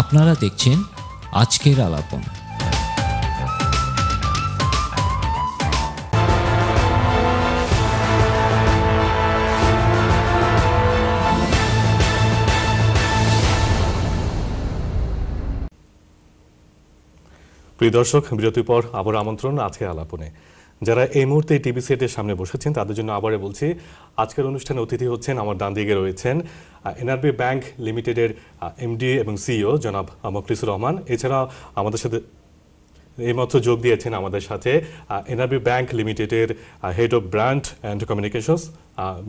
আপনারা দেখছেন আজকের আলাপন প্রিয় দর্শক বিরতির পর আবার আমন্ত্রণ আজকে আলাপনে যারা এই মুহূর্তে টিভি সেটের সামনে বসেছেন তাদের জন্য আবারে বলছি আজকের অনুষ্ঠানে অতিথি হচ্ছেন আমার ডান দিকে রয়েছেন এনআরবি ব্যাংক লিমিটেডের এমডি এবং সিইও জনাব মকলিসুর রহমান এছাড়া আমাদের সাথে এইমাত্র যোগ দিয়েছেন আমাদের সাথে এনআরবি ব্যাংক লিমিটেডের head of brand and communications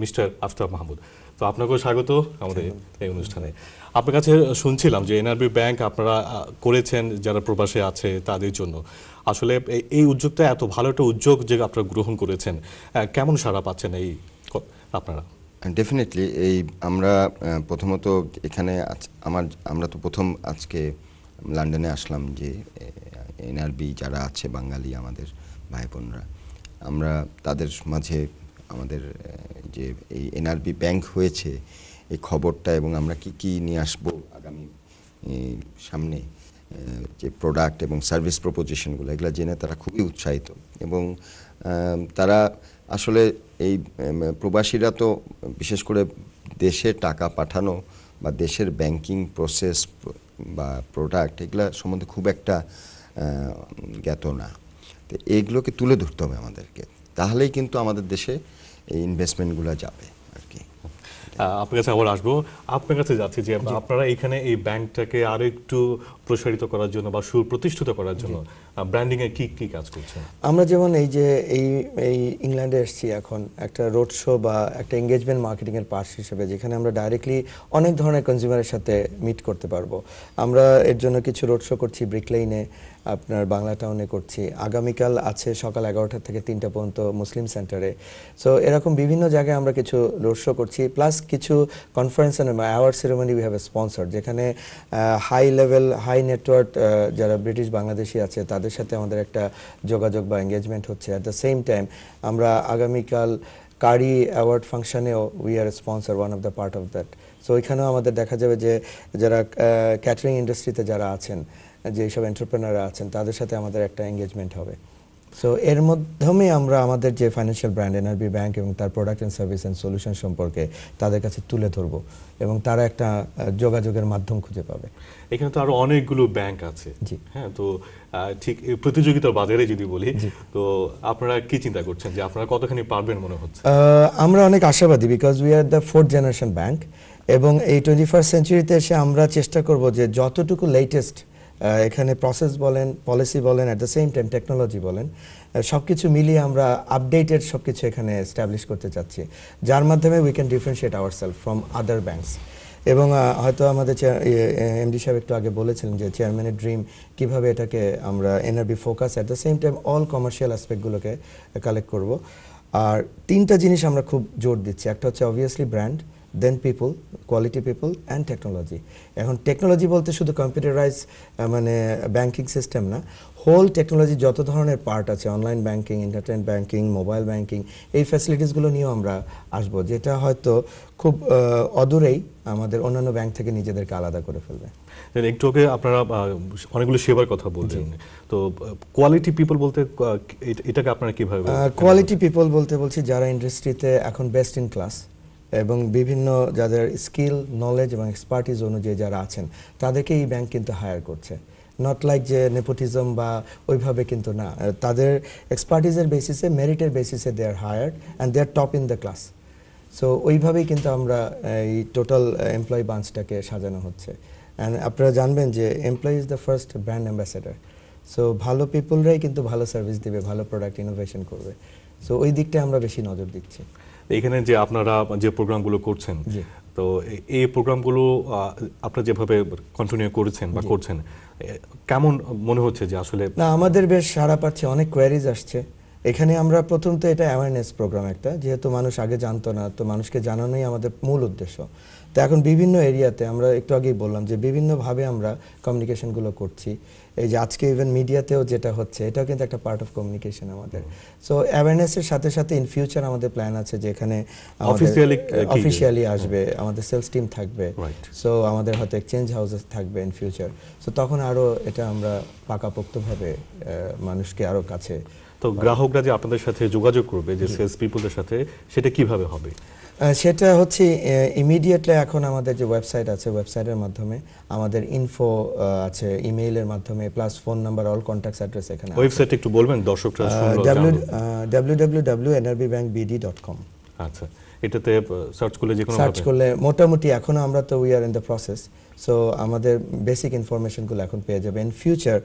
mister Aftab Mahmud তো আপনাকেও স্বাগত আমাদের এই অনুষ্ঠানে আপনার কাছে শুনছিলাম যে এনআরবি ব্যাংক আপনারা করেছেন যারা প্রবাসে আছে তাদের জন্য আসলে এই উদ্যোগটা এত ভালো একটা উদ্যোগ যে আপনারা গ্রহণ করেছেন কেমন সাড়া পাচ্ছেন এই আপনারা ডেফিনেটলি এই আমরা প্রথমত এখানে আমার আমরা তো প্রথম আজকে লন্ডনে আসলাম যে এনআরবি যারা আছে বাঙালি আমাদের ভাই বোনরা আমরা তাদের মাঝে আমাদের যে এই এনআরবি ব্যাংক হয়েছে এই খবরটা এবং আমরা কি কি নিয়ে আসব আগামী সামনে যে প্রোডাক্ট এবং সার্ভিস প্রপোজিশনগুলো এগুলো জেনে তারা খুবই উৎসাহিত এবং তারা আসলে এই প্রবাসীরা তো বিশেষ করে দেশে টাকা পাঠানো বা দেশের ব্যাংকিং প্রসেস বা প্রোডাক্ট এগুলো সম্বন্ধে খুব একটা জ্ঞাত না তো এগুলোকে তুলে ধরতে হবে আমাদেরকে তাহলেই কিন্তু আমাদের দেশে এই ইনভেস্টমেন্টগুলো যাবে আর কি আপনার কাছে আবার আসবো আপনার কাছে যাচ্ছি যে আপনারা এখানে এই ব্যাংকটাকে আরো একটু প্রসারিত করার জন্য বা সুপ্রতিষ্ঠিত করার জন্য ব্র্যান্ডিংয়ে কি কি কাজ করছেন আমরা যেমন এই যে এই এই ইংল্যান্ডে এসেছি এখন একটা রোড শো বা একটা এঙ্গেজমেন্ট মার্কেটিংয়ের পার্ট হিসেবে যেখানে আমরা ডাইরেক্টলি অনেক ধরনের কনজিউমারের সাথে মিট করতে পারবো আমরা এর জন্য কিছু রোড শো করছি ব্রিকলেইনে আপনার বাংলা টাউনে করছি আগামীকাল আছে সকাল এগারোটা থেকে তিনটা পর্যন্ত মুসলিম সেন্টারে সো এরকম বিভিন্ন জায়গায় আমরা কিছু রোড শো করছি প্লাস কিছু conference award ceremony we have a sponsor যেখানে হাই লেভেল হাই নেটওয়ার্ক যারা ব্রিটিশ বাংলাদেশি আছে তাদের সাথে আমাদের একটা যোগাযোগ বা এঙ্গেজমেন্ট হচ্ছে অ্যাট দ্য সেম টাইম আমরা আগামীকাল কারি অ্যাওয়ার্ড ফাংশনেও we are sponsor one of the part of that so ওইখানেও আমাদের দেখা যাবে যে যারা ক্যাটারিং ইন্ডাস্ট্রিতে যারা আছেন যে সব এন্টারপ্রেনাররা আছেন তাদের সাথে আমাদের একটা এঙ্গেজমেন্ট হবে সো এর মাধ্যমে আমরা আমাদের যে ফাইন্যান্সিয়াল ব্র্যান্ড এনআরবি ব্যাংক এবং তার product and service and solution সম্পর্কে তাদের কাছে তুলে ধরব এবং তারা একটা যোগাযোগের মাধ্যম খুঁজে পাবে এখানে তো আরো অনেকগুলো ব্যাংক আছে জি হ্যাঁ তো ঠিক প্রতিযোগিতার বাজারে যদি বলি তো আপনারা কি চিন্তা করছেন যে আপনারা কতখানি পারবেন মনে হচ্ছে আমরা অনেক আশাবাদী because we are the fourth generation bank এবং এই টোয়েন্টি ফার্স্ট সেঞ্চুরিতে এসে আমরা চেষ্টা করব যে যতটুকু লেটেস্ট এখানে প্রসেস বলেন পলিসি বলেন at the same time technology বলেন সব কিছু মিলিয়ে আমরা আপডেটেড সব কিছু এখানে এস্টাবলিশ করতে চাচ্ছি যার মাধ্যমে we can differentiate our self from other banks এবং হয়তো আমাদের এমডি সাহেব একটু আগে বলেছিলেন যে চেয়ারম্যানের ড্রিম কিভাবে এটাকে আমরা NRB focus at the same time all commercial অ্যাসপেক্টগুলোকে কালেক্ট করব আর তিনটা জিনিস আমরা খুব জোর দিচ্ছি একটা হচ্ছে obviously brand then people quality people and technology এখন টেকনোলজি বলতে শুধু কম্পিউটারাইজ মানে ব্যাংকিং সিস্টেম না হোল টেকনোলজি যত ধরনের পার্ট আছে online banking internet banking mobile banking এই ফ্যাসিলিটিসগুলো নিয়েও আমরা আসব যেটা হয়তো খুব অদূরেই আমাদের অন্যান্য ব্যাংক থেকে নিজেদেরকে আলাদা করে ফেলবে একটু আগে আপনারা অনেকগুলো সেবার কথা বলছেন তো কোয়ালিটি পিপল বলতে এটাকে আপনারা কিভাবে কোয়ালিটি পিপল বলতে বলছি যারা ইন্ডাস্ট্রিতে এখন বেস্ট ইন ক্লাস এবং বিভিন্ন যাদের স্কিল নলেজ এবং এক্সপার্টিস অনুযায়ী যারা আছেন তাদেরকে এই ব্যাংক কিন্তু হায়ার করছে নট লাইক যে নেপোটিজম বা ওইভাবে কিন্তু না তাদের এক্সপার্টিসের বেসিসে মেরিটের বেসিসে they are hired and they are top in the class so ওইভাবেই কিন্তু আমরা এই টোটাল এমপ্লয়ি বাঞ্চটাকে সাজানো হচ্ছে অ্যান্ড আপনারা জানবেন যে employee is the first brand ambassador so ভালো পিপুলরাই কিন্তু ভালো সার্ভিস দেবে ভালো প্রোডাক্ট ইনোভেশন করবে সো ওই দিকটা আমরা বেশি নজর দিচ্ছি এখানে যে আপনারা যে প্রোগ্রামগুলো করছেন তো এই প্রোগ্রামগুলো আপনারা যেভাবে কন্টিনিউ করেছেন বা করছেন কেমন মনে হচ্ছে যে আসলে না আমাদের বেশ সারা পাচ্ছে অনেক কোয়ারিজ আসছে এখানে আমরা প্রথম তো এটা অ্যাওয়ারনেস প্রোগ্রাম একটা যেহেতু মানুষ আগে জানতো না তো মানুষকে জানানোই আমাদের মূল উদ্দেশ্য তো এখন বিভিন্ন এরিয়াতে আমরা একটু আগেই বললাম যে বিভিন্নভাবে আমরা কমিউনিকেশনগুলো করছি এই যে আজকে ইভেন মিডিয়াতেও যেটা হচ্ছে এটাও কিন্তু একটা পার্ট অফ কমিউনিকেশন আমাদের সো অ্যাওয়ারনেসের সাথে সাথে ইন ফিউচার আমাদের প্ল্যান আছে যে এখানে অফিসিয়ালি আসবে আমাদের সেলস টিম থাকবে সো আমাদের হয়তো এক্সচেঞ্জ হাউসেস থাকবে ইন ফিউচার সো তখন আরও এটা আমরা পাকাপোক্তভাবে মানুষকে আরও কাছে তো গ্রাহকরা যে আপনাদের সাথে যোগাযোগ করবে যে সেলস পিপলদের সাথে সেটা কিভাবে হবে সেটা হচ্ছে ইমিডিয়েটলি এখন আমাদের যে ওয়েবসাইট আছে ওয়েবসাইটের মাধ্যমে আমাদের ইনফো আছে ইমেইলের মাধ্যমে plus phone number all contacts address এখানে ওয়েবসাইট একটু বলবেন দর্শকরা W W W NRB bank BD dot com আচ্ছা এটাতে সার্চ করলে যে কোনো সার্চ করলে মোটামুটি এখনো আমরা তো we are in the process so আমাদের বেসিক ইনফরমেশনগুলো এখন পেয়ে যাবে in future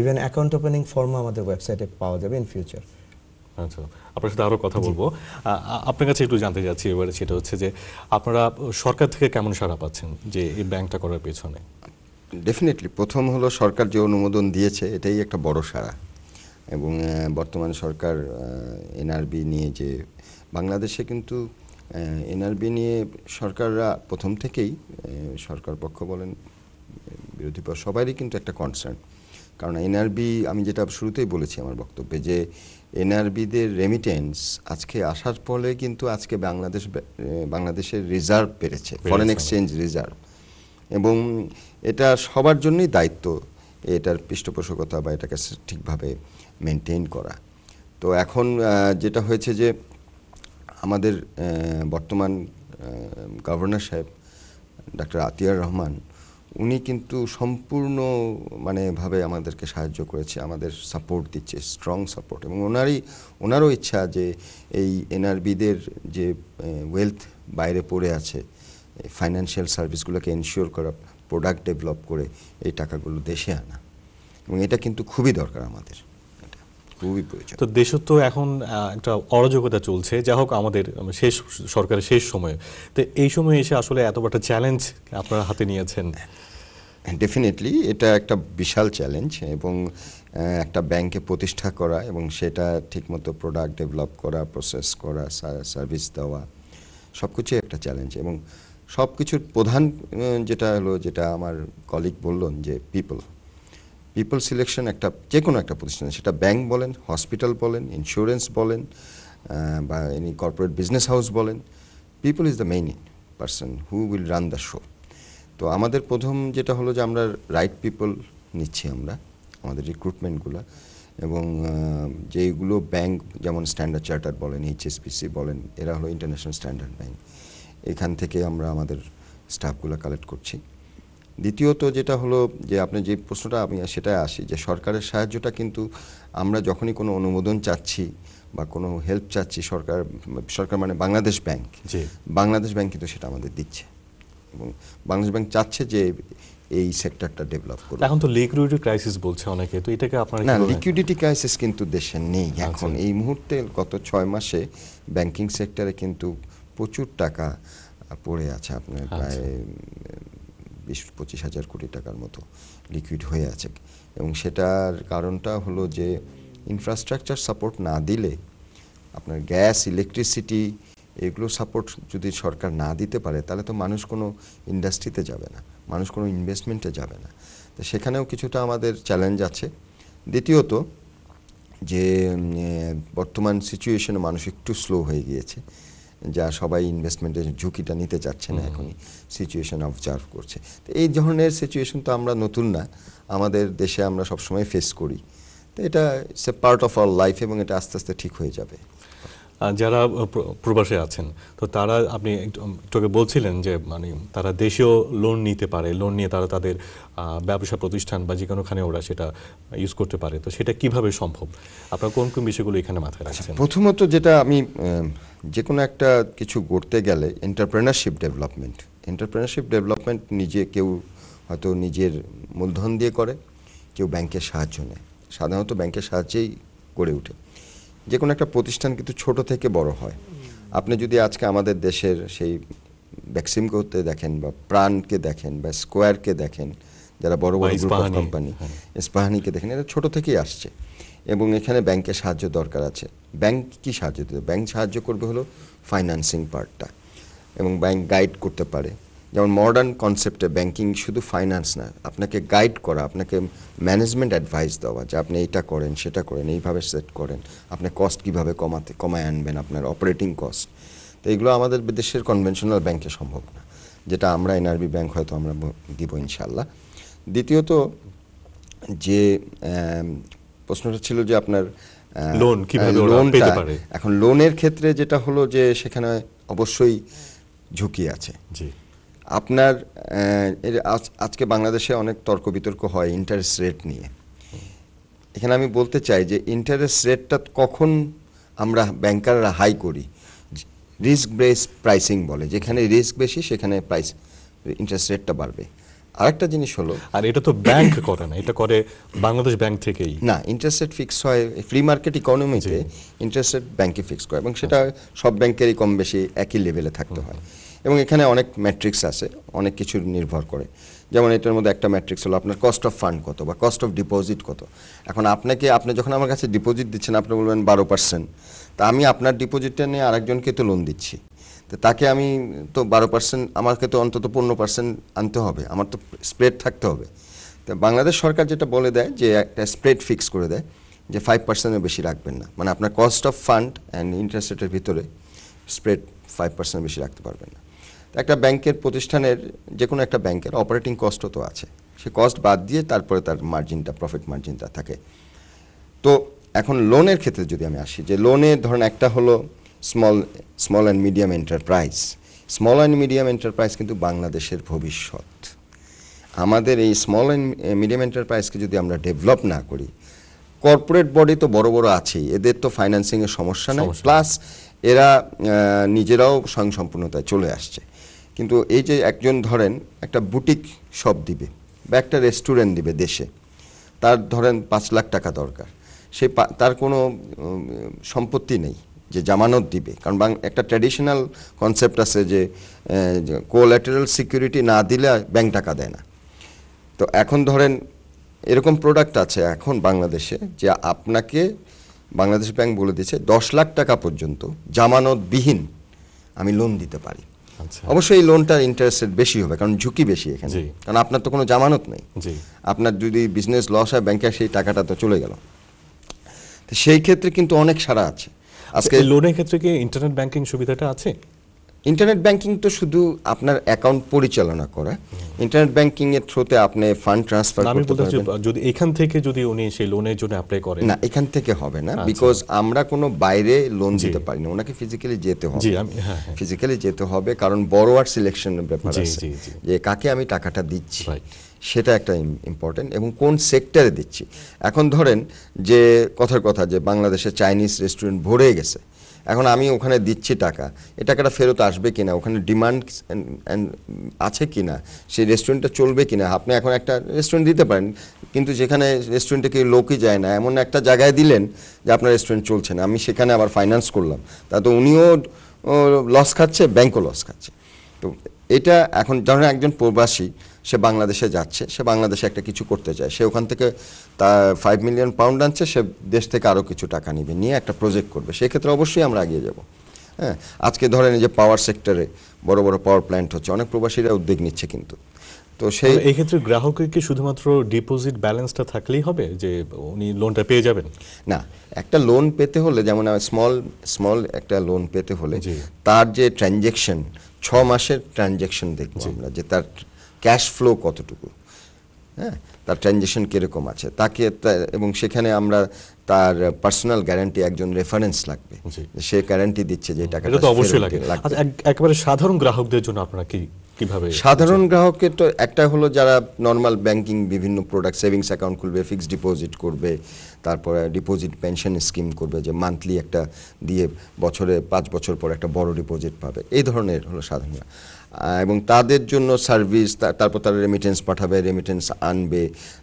even account opening form আমাদের ওয়েবসাইটে পাওয়া যাবে ইন ফিউচার আচ্ছা আপনার সাথে আরও কথা বলবো আপনার কাছে একটু জানতে চাচ্ছি এবারে সেটা হচ্ছে যে আপনারা সরকার থেকে কেমন সাড়া পাচ্ছেন যে এই ব্যাংকটা করার পেছনে ডেফিনেটলি প্রথম হলো সরকার যে অনুমোদন দিয়েছে এটাই একটা বড় সাড়া এবং বর্তমান সরকার এনআরবি নিয়ে যে বাংলাদেশে কিন্তু এনআরবি নিয়ে সরকাররা প্রথম থেকেই সরকার পক্ষ বলেন বিরোধী পক্ষ সবারই কিন্তু একটা কনসার্ন কারণ এনআরবি আমি যেটা শুরুতেই বলেছি আমার বক্তব্যে যে এনআরবিদের রেমিটেন্স আজকে আসার ফলে কিন্তু আজকে বাংলাদেশ বাংলাদেশের রিজার্ভ বেড়েছে ফরেন এক্সচেঞ্জ রিজার্ভ এবং এটা সবার জন্যই দায়িত্ব এটার পৃষ্ঠপোষকতা বা এটাকে ঠিকভাবে মেনটেন করা তো এখন যেটা হয়েছে যে আমাদের বর্তমান গভর্নর সাহেব ডাক্তার আতিয়ার রহমান উনি কিন্তু সম্পূর্ণ মানে ভাবে আমাদেরকে সাহায্য করেছে আমাদের সাপোর্ট দিচ্ছে স্ট্রং সাপোর্ট এবং ওনারই ওনারও ইচ্ছা যে এই এনআরবিদের যে ওয়েলথ বাইরে পড়ে আছে ফাইন্যান্সিয়াল সার্ভিসগুলোকে এনশিওর করা প্রোডাক্ট ডেভেলপ করে এই টাকাগুলো দেশে আনা এবং এটা কিন্তু খুবই দরকার আমাদের খুবই প্রয়োজন তো দেশ তো এখন একটা অরাজকতা চলছে যা হোক আমাদের শেষ সরকারের শেষ সময়ে তো এই সময়ে এসে আসলে এত বড় চ্যালেঞ্জ আপনারা হাতে নিয়েছেন ডেফিনেটলি এটা একটা বিশাল চ্যালেঞ্জ এবং একটা ব্যাংকে প্রতিষ্ঠা করা এবং সেটা ঠিকমতো প্রোডাক্ট ডেভেলপ করা প্রসেস করা সার্ভিস দেওয়া সব কিছুই একটা চ্যালেঞ্জ এবং সব কিছুর প্রধান যেটা হলো যেটা আমার কলিগ বললেন যে পিপল পিপল সিলেকশন একটা যে কোনো একটা প্রতিষ্ঠান সেটা ব্যাংক বলেন হসপিটাল বলেন ইন্স্যুরেন্স বলেন বা এনি কর্পোরেট বিজনেস হাউস বলেন people is the main person who will run the show তো আমাদের প্রথম যেটা হলো যে আমরা রাইট পিপল নিচ্ছি আমরা আমাদের রিক্রুটমেন্টগুলো এবং যেইগুলো ব্যাংক যেমন স্ট্যান্ডার্ড চার্টার বলেন এইচএসপিসি বলেন এরা হলো ইন্টারন্যাশনাল স্ট্যান্ডার্ড ব্যাংক এখান থেকে আমরা আমাদের স্টাফগুলো কালেক্ট করছি দ্বিতীয়ত যেটা হলো যে আপনি যে প্রশ্নটা আমি সেটাই আসি যে সরকারের সাহায্যটা কিন্তু আমরা যখনই কোনো অনুমোদন চাচ্ছি বা কোনো হেল্প চাচ্ছি সরকার সরকার মানে বাংলাদেশ ব্যাংক বাংলাদেশ ব্যাংক কিন্তু সেটা আমাদের দিচ্ছে এবং বাংলাদেশ ব্যাংক চাচ্ছে যে এই সেক্টরটা ডেভেলপ করুন এখন তো লিকুইডিটি ক্রাইসিস বলছে অনেকে তো এটাকে আপনারা না লিকুইডিটি ক্রাইসিস কিন্তু দেশে নেই আচ্ছা। এখন এই মুহূর্তে গত ছয় মাসে ব্যাংকিং সেক্টরে কিন্তু প্রচুর টাকা পড়ে আছে আপনার আচ্ছা। প্রায় বিশ পঁচিশ হাজার কোটি টাকার মতো লিকুইড হয়ে আছে এবং সেটার কারণটা হলো যে ইনফ্রাস্ট্রাকচার সাপোর্ট না দিলে আপনার গ্যাস ইলেকট্রিসিটি এগুলো সাপোর্ট যদি সরকার না দিতে পারে তাহলে তো মানুষ কোনো ইন্ডাস্ট্রিতে যাবে না মানুষ কোনো ইনভেস্টমেন্টে যাবে না তো সেখানেও কিছুটা আমাদের চ্যালেঞ্জ আছে দ্বিতীয়ত যে বর্তমান সিচুয়েশনে মানুষ একটু স্লো হয়ে গিয়েছে যা সবাই ইনভেস্টমেন্টের ঝুঁকিটা নিতে চাচ্ছে না এখনই সিচুয়েশন অবজার্ভ করছে তো এই ধরনের সিচুয়েশন তো আমরা নতুন না আমাদের দেশে আমরা সবসময় ফেস করি তো এটা পার্ট অফ আওয়ার লাইফ এবং এটা আস্তে আস্তে ঠিক হয়ে যাবে যারা প্রবাসে আছেন তো তারা আপনি একটু বলছিলেন যে মানে তারা দেশীয় লোন নিতে পারে লোন নিয়ে তারা তাদের ব্যবসা প্রতিষ্ঠান বা যে কোনোখানে ওরা সেটা ইউজ করতে পারে তো সেটা কিভাবে সম্ভব আপনার কোন কোন বিষয়গুলো এখানে মাথায় আচ্ছা, রাখছেন প্রথমত যেটা আমি যে কোনো একটা কিছু করতে গেলে এন্টারপ্রেনারশিপ ডেভেলপমেন্ট এন্টারপ্রেনারশিপ ডেভেলপমেন্ট নিজে কেউ হয়তো নিজের মূলধন দিয়ে করে কেউ ব্যাংকের সাহায্য নেয় সাধারণত ব্যাংকের সাহায্যেই গড়ে ওঠে যে কোনো একটা প্রতিষ্ঠান কিন্তু ছোট থেকে বড় হয় আপনি যদি আজকে আমাদের দেশের সেই ভ্যাকসিন করতে দেখেন বা প্রাণকে দেখেন বা স্কোয়ারকে দেখেন যারা বড় বড় গ্রুপ অফ কোম্পানি স্পাহানিকে দেখেন এটা ছোট থেকেই আসছে এবং এখানে ব্যাংকের সাহায্য দরকার আছে ব্যাংক কি সাহায্য দিতে ব্যাংক সাহায্য করবে হলো ফাইন্যান্সিং পার্টটা এবং ব্যাংক গাইড করতে পারে যেমন মডার্ন কনসেপ্টে ব্যাংকিং শুধু ফাইন্যান্স না আপনাকে গাইড করা আপনাকে ম্যানেজমেন্ট অ্যাডভাইস দেওয়া যে আপনি এটা করেন সেটা করেন এইভাবে সেট করেন আপনি কস্ট কীভাবে কমাতে কমায় আনবেন আপনার অপারেটিং কস্ট তো এগুলো আমাদের দেশের কনভেনশনাল ব্যাংকে সম্ভব না যেটা আমরা এনআরবি ব্যাংক হয়তো আমরা দিব ইনশাল্লাহ দ্বিতীয়ত যে প্রশ্নটা ছিল যে আপনার লোন কিভাবে লোনটা এখন লোনের ক্ষেত্রে যেটা হলো যে সেখানে অবশ্যই ঝুঁকি আছে জি আপনার আজকে বাংলাদেশে অনেক তর্ক বিতর্ক হয় ইন্টারেস্ট রেট নিয়ে এখানে আমি বলতে চাই যে ইন্টারেস্ট রেটটা কখন আমরা ব্যাংকাররা হাই করি রিস্ক বেস প্রাইসিং বলে যেখানে রিস্ক বেশি সেখানে প্রাইস ইন্টারেস্ট রেটটা বাড়বে আরেকটা জিনিস হলো আর এটা তো ব্যাংক করে না এটা করে বাংলাদেশ ব্যাংক থেকেই না ইন্টারেস্ট রেট ফিক্স হয় ফ্রি মার্কেট ইকোনমিতে ইন্টারেস্ট রেট ব্যাংকে ফিক্স করে এবং সেটা সব ব্যাংকেরই কম বেশি একই লেভেলে থাকতে হয় এবং এখানে অনেক ম্যাট্রিক্স আছে অনেক কিছু নির্ভর করে যেমন এটার মধ্যে একটা ম্যাট্রিক্স হলো আপনার কস্ট অফ ফান্ড কত বা কস্ট অফ ডিপোজিট কত এখন আপনাকে আপনি যখন আমার কাছে ডিপোজিট দিচ্ছেন আপনি বলবেন বারো পার্সেন্ট তা আমি আপনার ডিপোজিটটা নিয়ে আরেকজনকে তো লোন দিচ্ছি তো তাকে আমি তো বারো পার্সেন্ট আমাকে তো অন্তত পনেরো পার্সেন্ট আনতে হবে আমার তো স্প্রেড থাকতে হবে তো বাংলাদেশ সরকার যেটা বলে দেয় যে একটা স্প্রেড ফিক্স করে দেয় যে ফাইভ পার্সেন্টের বেশি রাখবেন না মানে আপনার cost of fund and interest রেটের ভিতরে স্প্রেড ফাইভ পার্সেন্ট বেশি রাখতে পারবেন না একটা ব্যাংকের প্রতিষ্ঠানের যে কোনো একটা ব্যাংকের অপারেটিং কস্টও তো আছে সে কস্ট বাদ দিয়ে তারপরে তার মার্জিনটা প্রফিট মার্জিনটা থাকে তো এখন লোনের ক্ষেত্রে যদি আমি আসি যে লোনে ধরুন একটা হলো small small and medium enterprise small and medium enterprise কিন্তু বাংলাদেশের ভবিষ্যৎ আমাদের এই স্মল অ্যান্ড মিডিয়াম এন্টারপ্রাইজকে যদি আমরা ডেভেলপ না করি কর্পোরেট বডি তো বড় বড় আছেই এদের তো ফাইন্যান্সিংয়ের সমস্যা নেই প্লাস এরা নিজেরাও স্বয়ংসম্পূর্ণতায় চলে আসছে কিন্তু এই যে একজন ধরেন একটা বুটিক শপ দিবে বা একটা রেস্টুরেন্ট দিবে দেশে তার ধরেন পাঁচ লাখ টাকা দরকার সে তার কোনো সম্পত্তি নেই যে জামানত দিবে কারণ বাং একটা ট্র্যাডিশনাল কনসেপ্ট আছে যে কোল্যাটেরাল সিকিউরিটি না দিলে ব্যাংক টাকা দেয় না তো এখন ধরেন এরকম প্রোডাক্ট আছে এখন বাংলাদেশে যে আপনাকে বাংলাদেশ ব্যাংক বলে দিয়েছে দশ লাখ টাকা পর্যন্ত জামানতবিহীন আমি লোন দিতে পারি আচ্ছা। অবশ্যই লোনটার ইন্টারেস্ট বেশি হবে কারণ ঝুঁকি বেশি এখানে কারণ আপনার তো কোনো জামানত নেই আপনার যদি বিজনেস লস হয় ব্যাংকে সেই টাকাটা তো চলে গেল সেই ক্ষেত্রে কিন্তু অনেক সারা আছে আজকে লোনের ক্ষেত্রে কি ইন্টারনেট ব্যাংকিং সুবিধাটা আছে ইন্টারনেট ব্যাংকিং তো শুধু আপনার অ্যাকাউন্ট পরিচালনা করা ইন্টারনেট ব্যাংকিং এর থ্রুতে আপনি ফান্ড ট্রান্সফার আমি বলতে যদি এখান থেকে যদি উনি সেই লোনের জন্য অ্যাপ্লাই করেন না এখান থেকে হবে না বিকজ আচ্ছা। আমরা কোনো বাইরে লোন দিতে পারি না ওনাকে ফিজিক্যালি যেতে হবে ফিজিক্যালি হ্যাঁ। যেতে হবে কারণ বড়োয়ার এর ব্যাপার আছে যে কাকে আমি টাকাটা দিচ্ছি সেটা একটা ইম্পর্টেন্ট এবং কোন সেক্টরে দিচ্ছি এখন ধরেন যে কথার কথা যে বাংলাদেশে চাইনিজ রেস্টুরেন্ট ভরে গেছে এখন আমি ওখানে দিচ্ছি টাকা এ টাকাটা ফেরত আসবে কি না ওখানে ডিমান্ড আছে কি না সেই রেস্টুরেন্টটা চলবে কিনা আপনি এখন একটা রেস্টুরেন্ট দিতে পারেন কিন্তু যেখানে রেস্টুরেন্টে কেউ লোকই যায় না এমন একটা জায়গায় দিলেন যে আপনার রেস্টুরেন্ট চলছে না আমি সেখানে আবার ফাইন্যান্স করলাম তা তো উনিও লস খাচ্ছে ব্যাংকও লস খাচ্ছে তো এটা এখন ধরেন একজন প্রবাসী সে বাংলাদেশে যাচ্ছে সে বাংলাদেশে একটা কিছু করতে চায় সে ওখান থেকে তা ফাইভ মিলিয়ন পাউন্ড আনছে সে দেশ থেকে আরও কিছু টাকা নিবে নিয়ে একটা প্রজেক্ট করবে সেক্ষেত্রে অবশ্যই আমরা এগিয়ে যাব হ্যাঁ আজকে ধরেন যে পাওয়ার সেক্টরে বড় বড় পাওয়ার প্ল্যান্ট হচ্ছে অনেক প্রবাসীরা উদ্যোগ নিচ্ছে কিন্তু তো সেই এই ক্ষেত্রে গ্রাহকের কি শুধুমাত্র ডিপোজিট ব্যালেন্সটা থাকলেই হবে যে উনি লোনটা পেয়ে যাবেন না একটা লোন পেতে হলে যেমন স্মল স্মল একটা লোন পেতে হলে তার যে ট্রানজেকশন ছ মাসের ট্রানজেকশন দেখছি আমরা যে তার ক্যাশ ফ্লো কতটুকু হ্যাঁ তার ট্রানজেকশন কীরকম আছে তাকে এবং সেখানে আমরা তার পার্সোনাল গ্যারান্টি একজন রেফারেন্স লাগবে সে গ্যারান্টি দিচ্ছে যে টাকাটা অবশ্যই লাগে আচ্ছা, একেবারে সাধারণ গ্রাহকদের জন্য আপনারা কি কিভাবে সাধারণ গ্রাহকের তো একটা হলো যারা নর্মাল ব্যাংকিং বিভিন্ন প্রোডাক্ট সেভিংস অ্যাকাউন্ট খুলবে ফিক্সড ডিপোজিট করবে তারপরে ডিপোজিট পেনশন স্কিম করবে যে মান্থলি একটা দিয়ে বছরে পাঁচ বছর পর একটা বড় ডিপোজিট পাবে এই ধরনের হলো সাধারণ এবং তাদের জন্য সার্ভিস তারপর তারা রেমিটেন্স পাঠাবে রেমিটেন্স আনবে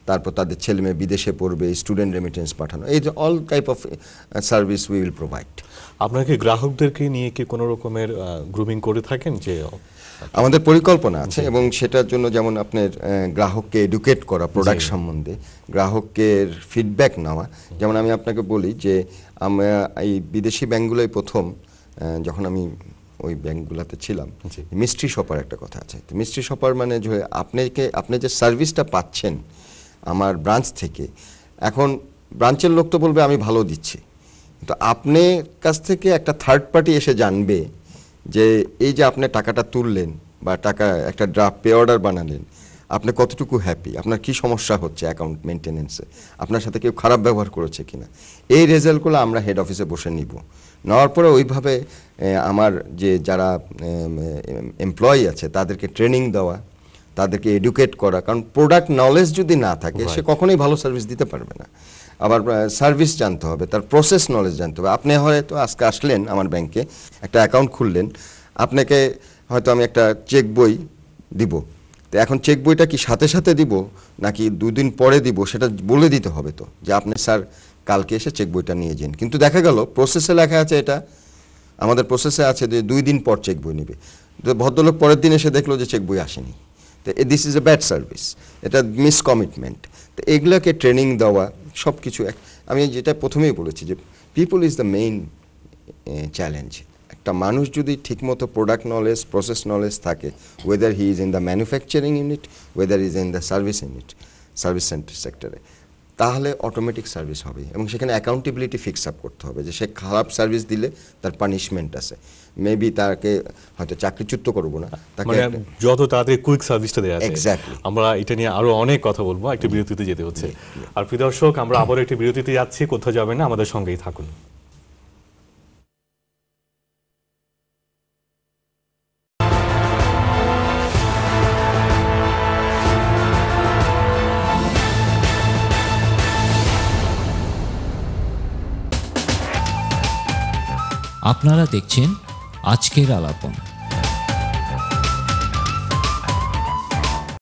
তারপর তাদের ছেলে মেয়ে বিদেশে পড়বে স্টুডেন্ট রেমিটেন্স পাঠানো এই all type of service we will provide আপনাকে গ্রাহকদেরকে নিয়ে কি কোনো রকমের গ্রুমিং করে থাকেন যে আমাদের পরিকল্পনা আছে এবং সেটার জন্য যেমন আপনার গ্রাহককে এডুকেট করা প্রোডাক্ট সম্বন্ধে গ্রাহকের ফিডব্যাক নেওয়া যেমন আমি আপনাকে বলি যে আমরা এই বিদেশি ব্যাংকগুলোই প্রথম যখন আমি ওই ব্যাংকগুলোতে ছিলাম মিস্ট্রি শপার একটা কথা আছে মিস্ট্রি শপার মানে যে আপনাকে আপনি যে সার্ভিসটা পাচ্ছেন আমার ব্রাঞ্চ থেকে এখন ব্রাঞ্চের লোক তো বলবে আমি ভালো দিচ্ছি তো আপনি কাছ থেকে একটা থার্ড পার্টি এসে জানবে যে এই যে আপনি টাকাটা তুললেন বা টাকা একটা ড্রাফট পে অর্ডার বানালেন আপনি কতটুকু হ্যাপি আপনার কি সমস্যা হচ্ছে অ্যাকাউন্ট মেনটেনেন্সে আপনার সাথে কেউ খারাপ ব্যবহার করেছে কিনা এই রেজাল্টগুলো আমরা হেড অফিসে বসে নিব নেওয়ার পরে ওইভাবে আমার যে যারা এমপ্লয়ি আছে তাদেরকে ট্রেনিং দেওয়া তাদেরকে এডুকেট করা কারণ প্রোডাক্ট নলেজ যদি না থাকে সে কখনোই ভালো সার্ভিস দিতে পারবে না আবার সার্ভিস জানতে হবে তার প্রসেস নলেজ জানতে হবে আপনি হয়তো আজকে আসলেন আমার ব্যাংকে একটা অ্যাকাউন্ট খুললেন আপনাকে হয়তো আমি একটা চেক বই দিব তো এখন চেক বইটা কি সাথে সাথে দিব নাকি দুদিন পরে দিব সেটা বলে দিতে হবে তো যে আপনি স্যার কালকে এসে চেক বইটা নিয়ে যান কিন্তু দেখা গেল প্রসেসে লেখা আছে এটা আমাদের প্রসেসে আছে যে দুই দিন পর চেক বই নেবে তো ভদ্রলোক পরের দিন এসে দেখলো যে চেক বই আসেনি তো this is a bad service এটা মিসকমিটমেন্ট তো এগুলোকে ট্রেনিং দেওয়া সব কিছু এক আমি যেটা প্রথমেই বলেছি যে people is the main challenge একটা মানুষ যদি ঠিকমতো প্রোডাক্ট নলেজ প্রসেস নলেজ থাকে whether he is in the manufacturing unit whether is in the service unit service centre সেক্টরে তাহলে অটোমেটিক সার্ভিস হবে এবং সেখানে অ্যাকাউন্টেবিলিটি ফিক্স আপ করতে হবে যে সে খারাপ সার্ভিস দিলে তার পানিশমেন্ট আছে মেবি তাকে হয়তো চাকরিচ্যুত করবো না তাকে মানে যত তাড়াতাড়ি কুইক সার্ভিসটা দেওয়া এক্স্যাক্টলি আমরা এটা নিয়ে আরো অনেক কথা বলবো একটি বিরতিতে যেতে হচ্ছে আর প্রিয় দর্শক আমরা আবার একটি বিরতিতে যাচ্ছি কোথাও যাবেন না আমাদের সঙ্গেই থাকুন আপনারা দেখছেন আজকের আলাপন